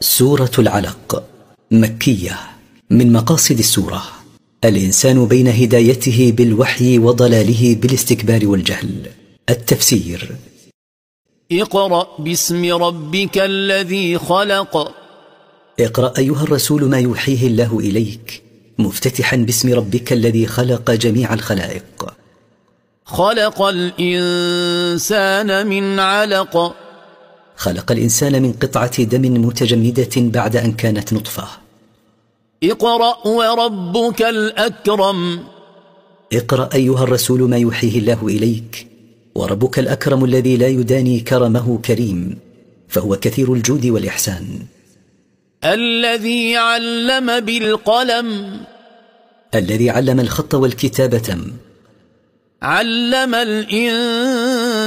سورة العلق مكية من مقاصد السورة الإنسان بين هدايته بالوحي وضلاله بالاستكبار والجهل التفسير اقرأ باسم ربك الذي خلق اقرأ أيها الرسول ما يوحيه الله إليك مفتتحا باسم ربك الذي خلق جميع الخلائق خلق الإنسان من علق خلق الإنسان من قطعة دم متجمدة بعد أن كانت نطفة اقرأ وربك الأكرم اقرأ أيها الرسول ما يوحيه الله إليك وربك الأكرم الذي لا يداني كرمه كريم فهو كثير الجود والإحسان الذي علم بالقلم الذي علم الخط والكتابة علم الإنسان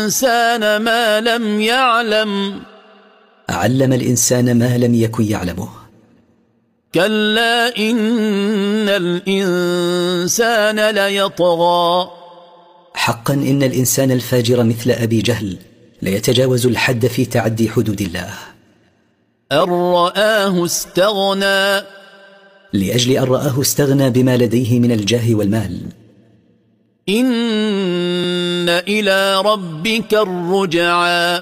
الإنسان ما لم يعلم علم الإنسان ما لم يكن يعلمه كلا إن الإنسان ليطغى حقا إن الإنسان الفاجر مثل أبي جهل ليتجاوز الحد في تعدي حدود الله أن رآه استغنى لأجل أن رآه استغنى بما لديه من الجاه والمال إن إلى ربك الرجعا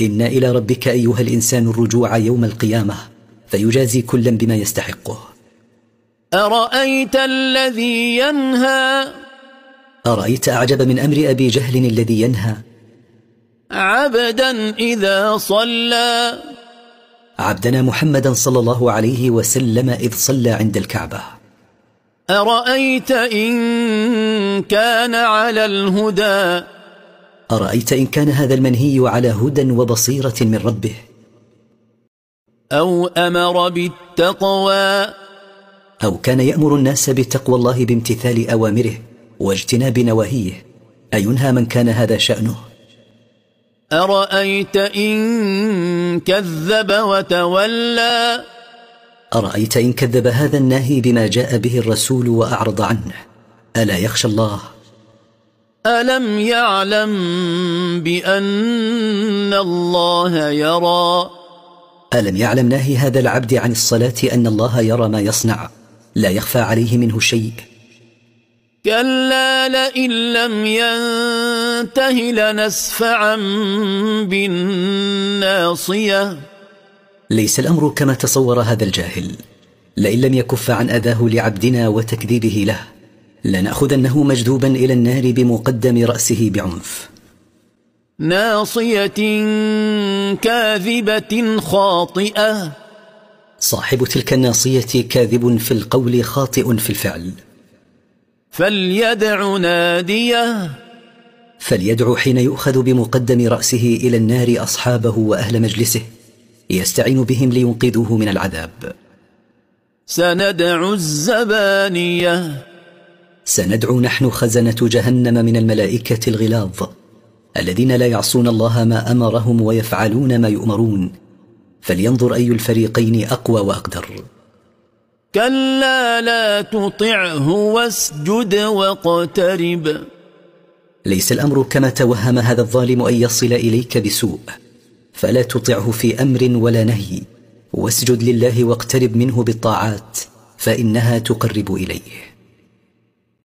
إن إلى ربك أيها الإنسان الرجوع يوم القيامة فيجازي كلا بما يستحقه أرأيت الذي ينهى أرأيت أعجب من أمر أبي جهل الذي ينهى عبدا إذا صلى عبدنا محمدا صلى الله عليه وسلم إذ صلى عند الكعبة أرأيت إن كان على الهدى أرأيت إن كان هذا المنهي على هدى وبصيرة من ربه أو أمر بالتقوى أو كان يأمر الناس بتقوى الله بامتثال أوامره واجتناب نواهيه أينهى من كان هذا شأنه أرأيت إن كذب وتولى ارايت ان كذب هذا الناهي بما جاء به الرسول واعرض عنه الا يخشى الله الم يعلم بان الله يرى الم يعلم ناهي هذا العبد عن الصلاه ان الله يرى ما يصنع لا يخفى عليه منه شيء كلا لئن لم ينته لنسفعا بالناصيه ليس الامر كما تصور هذا الجاهل لئن لم يكف عن اذاه لعبدنا وتكذيبه له لناخذنه مجذوبا الى النار بمقدم راسه بعنف ناصيه كاذبه خاطئه صاحب تلك الناصيه كاذب في القول خاطئ في الفعل فليدع ناديه فليدع حين يؤخذ بمقدم راسه الى النار اصحابه واهل مجلسه يستعين بهم لينقذوه من العذاب سندع الزبانية سندعو نحن خزنة جهنم من الملائكة الغلاظ الذين لا يعصون الله ما أمرهم ويفعلون ما يؤمرون فلينظر أي الفريقين أقوى وأقدر كلا لا تطعه واسجد واقترب ليس الأمر كما توهم هذا الظالم أن يصل إليك بسوء فلا تطعه في امر ولا نهي واسجد لله واقترب منه بالطاعات فانها تقرب اليه